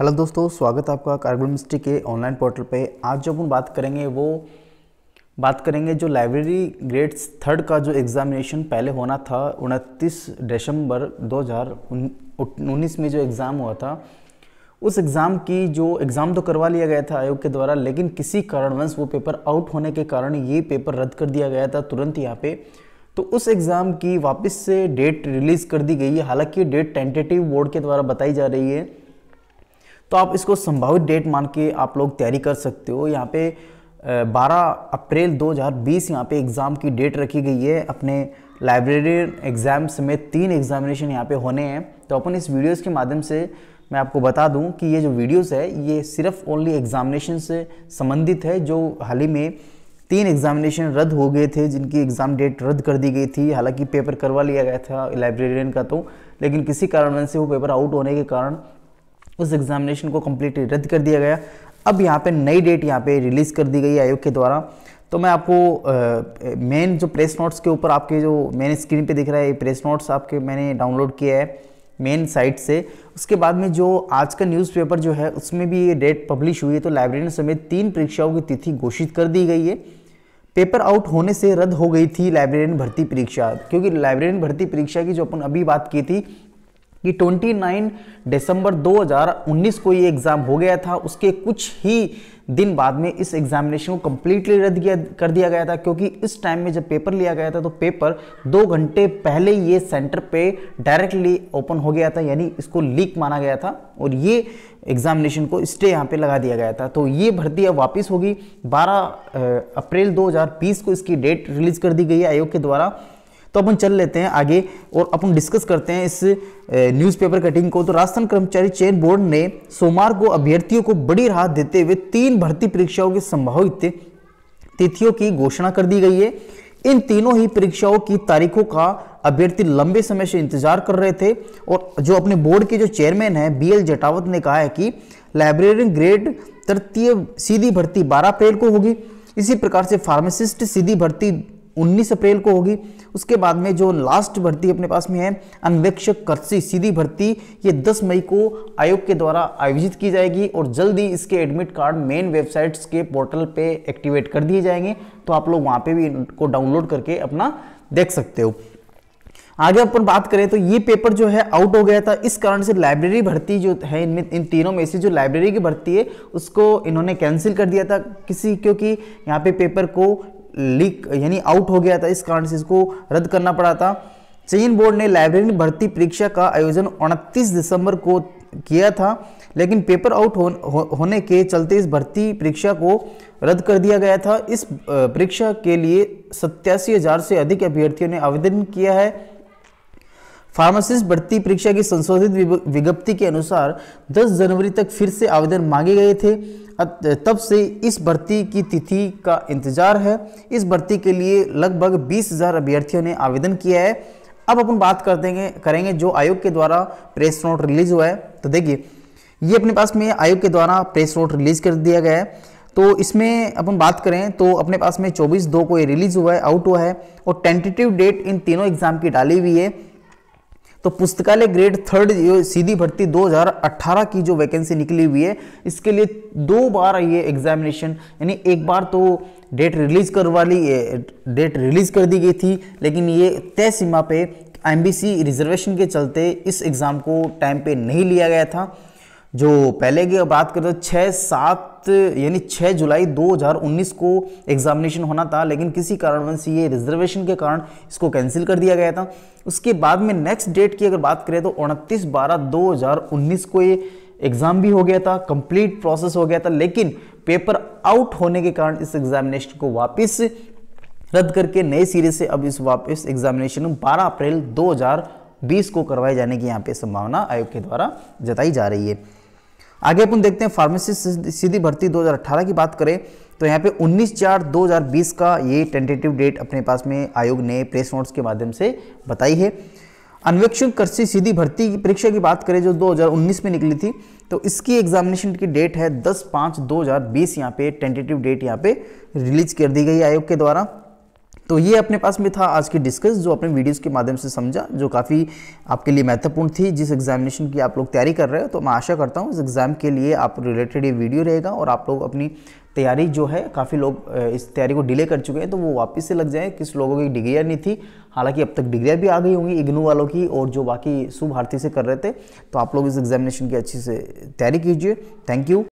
hello दोस्तों स्वागत है आपका कार्बन मिस्ट्री के ऑनलाइन पोर्टल पे आज जो अपन बात करेंगे वो बात करेंगे जो लाइब्रेरी ग्रेड्स थर्ड का जो एग्ज़ामिनेशन पहले होना था उनतीस दिसंबर 2019 में जो एग्ज़ाम हुआ था उस एग्ज़ाम की जो एग्ज़ाम तो करवा लिया गया था आयोग के द्वारा लेकिन किसी कारणवश वो पेपर आउट होने के कारण ये पेपर रद्द कर दिया गया था तुरंत यहाँ पे तो उस एग्ज़ाम की वापस से डेट रिलीज़ कर दी गई है हालांकि डेट टेंटेटिव बोर्ड के द्वारा बताई जा रही है तो आप इसको संभावित डेट मान के आप लोग तैयारी कर सकते हो यहाँ पे 12 अप्रैल 2020 यहाँ पे एग्ज़ाम की डेट रखी गई है अपने लाइब्रेरियन एग्ज़ाम समेत तीन एग्जामिनेशन यहाँ पे होने हैं तो अपन इस वीडियोस के माध्यम से मैं आपको बता दूँ कि ये जो वीडियोस है ये सिर्फ ओनली एग्जामिनेशन से संबंधित है जो हाल ही में तीन एग्जामिनेशन रद्द हो गए थे जिनकी एग्ज़ाम डेट रद्द कर दी गई थी हालांकि पेपर करवा लिया गया था लाइब्रेरियन का तो लेकिन किसी कारणवश से वो पेपर आउट होने के कारण उस एग्जामिनेशन को कम्प्लीटली रद्द कर दिया गया अब यहाँ पे नई डेट यहाँ पे रिलीज़ कर दी गई आयोग के द्वारा तो मैं आपको मेन जो प्रेस नोट्स के ऊपर आपके जो मेन स्क्रीन पे दिख रहा है ये प्रेस नोट्स आपके मैंने डाउनलोड किया है मेन साइट से उसके बाद में जो आज का न्यूज़पेपर जो है उसमें भी ये डेट पब्लिश हुई है तो लाइब्रेरियन समेत तीन परीक्षाओं की तिथि घोषित कर दी गई है पेपर आउट होने से रद्द हो गई थी लाइब्रेरियन भर्ती परीक्षा क्योंकि लाइब्रेरियन भर्ती परीक्षा की जो अपन अभी बात की थी कि 29 दिसंबर 2019 को ये एग्ज़ाम हो गया था उसके कुछ ही दिन बाद में इस एग्जामिनेशन को कम्प्लीटली रद्द किया कर दिया गया था क्योंकि इस टाइम में जब पेपर लिया गया था तो पेपर दो घंटे पहले ये सेंटर पे डायरेक्टली ओपन हो गया था यानी इसको लीक माना गया था और ये एग्जामिनेशन को स्टे यहाँ पे लगा दिया गया था तो ये भर्ती अब वापस होगी 12 अप्रैल 2020 को इसकी डेट रिलीज़ कर दी गई है आयोग के द्वारा तो अपन चल लेते हैं आगे और अपन डिस्कस करते हैं इस न्यूज़पेपर कटिंग को तो राजस्थान कर्मचारी चयन बोर्ड ने सोमवार को अभ्यर्थियों को बड़ी राहत देते हुए तीन भर्ती परीक्षाओं की संभावित तिथियों की घोषणा कर दी गई है इन तीनों ही परीक्षाओं की तारीखों का अभ्यर्थी लंबे समय से इंतजार कर रहे थे और जो अपने बोर्ड के जो चेयरमैन हैं बी एल जटावत ने कहा है कि लाइब्रेरियन ग्रेड तृतीय सीधी भर्ती 12 अप्रैल को होगी इसी प्रकार से फार्मासिस्ट सीधी भर्ती 19 अप्रैल को होगी उसके बाद में जो लास्ट भर्ती अपने पास में है अन्वेक्षक कर्सी सीधी भर्ती ये 10 मई को आयोग के द्वारा आयोजित की जाएगी और जल्दी इसके एडमिट कार्ड मेन वेबसाइट्स के पोर्टल पे एक्टिवेट कर दिए जाएंगे तो आप लोग वहाँ पे भी इनको डाउनलोड करके अपना देख सकते हो आगे अपन बात करें तो ये पेपर जो है आउट हो गया था इस कारण से लाइब्रेरी भर्ती जो है इनमें इन तीनों में से जो लाइब्रेरी की भर्ती है उसको इन्होंने कैंसिल कर दिया था किसी क्योंकि यहाँ पे पेपर को लीक यानी आउट हो गया था इस कारण से इसको रद्द करना पड़ा था चयन बोर्ड ने लाइब्रेरी भर्ती परीक्षा का आयोजन 29 दिसंबर को किया था लेकिन पेपर आउट हो, हो, होने के चलते इस भर्ती परीक्षा को रद्द कर दिया गया था इस परीक्षा के लिए सत्यासी हजार से अधिक अभ्यर्थियों ने आवेदन किया है फार्मासिस्ट भर्ती परीक्षा की संशोधित विज्ञप्ति के अनुसार 10 जनवरी तक फिर से आवेदन मांगे गए थे तब से इस भर्ती की तिथि का इंतजार है इस भर्ती के लिए लगभग बीस हज़ार अभ्यर्थियों ने आवेदन किया है अब अपन बात कर देंगे करेंगे जो आयोग के द्वारा प्रेस नोट रिलीज हुआ है तो देखिए ये अपने पास में आयोग के द्वारा प्रेस नोट रिलीज कर दिया गया है तो इसमें अपन बात करें तो अपने पास में 24 दो को ये रिलीज हुआ है आउट हुआ है और टेंटेटिव डेट इन तीनों एग्जाम की डाली हुई है तो पुस्तकालय ग्रेड थर्ड सीधी भर्ती 2018 की जो वैकेंसी निकली हुई है इसके लिए दो बार ये एग्जामिनेशन यानी एक बार तो डेट रिलीज करवा ली डेट रिलीज कर दी गई थी लेकिन ये तय सीमा पे एमबीसी रिजर्वेशन के चलते इस एग्ज़ाम को टाइम पे नहीं लिया गया था जो पहले की बात करें तो छः सात यानी छः जुलाई 2019 को एग्जामिनेशन होना था लेकिन किसी कारणवश ये रिजर्वेशन के कारण इसको कैंसिल कर दिया गया था उसके बाद में नेक्स्ट डेट की अगर बात करें तो उनतीस बारह 2019 को ये एग्ज़ाम भी हो गया था कंप्लीट प्रोसेस हो गया था लेकिन पेपर आउट होने के कारण इस एग्जामिनेशन को वापस रद्द करके नए सिरे से अब इस वापस एग्जामिनेशन 12 अप्रैल 2020 को करवाए जाने की यहाँ पे संभावना आयोग के द्वारा जताई जा रही है आगे अपन देखते हैं फार्मेसी सीधी भर्ती 2018 की बात करें तो यहाँ पे 19 चार 2020 का ये टेंटेटिव डेट अपने पास में आयोग ने प्रेस नोट्स के माध्यम से बताई है अन्वेक्षण कृषि सीधी भर्ती की परीक्षा की बात करें जो 2019 में निकली थी तो इसकी एग्जामिनेशन की डेट है 10 पाँच 2020 हज़ार यहाँ पे टेंटेटिव डेट यहाँ पे रिलीज कर दी गई आयोग के द्वारा तो ये अपने पास में था आज की डिस्कस जो अपने वीडियोस के माध्यम से समझा जो काफ़ी आपके लिए महत्वपूर्ण थी जिस एग्जामिनेशन की आप लोग तैयारी कर रहे हो तो मैं आशा करता हूँ इस एग्ज़ाम के लिए आप रिलेटेड ये वीडियो रहेगा और आप लोग अपनी तैयारी जो है काफ़ी लोग इस तैयारी को डिले कर चुके हैं तो वो वापस से लग जाएँ किस लोगों की डिग्रियाँ नहीं थी हालांकि अब तक डिग्रियाँ भी आ गई होंगी इग्नू वालों की और जो बाकी शुभ भारती से कर रहे थे तो आप लोग इस एग्जामिनेशन की अच्छी से तैयारी कीजिए थैंक यू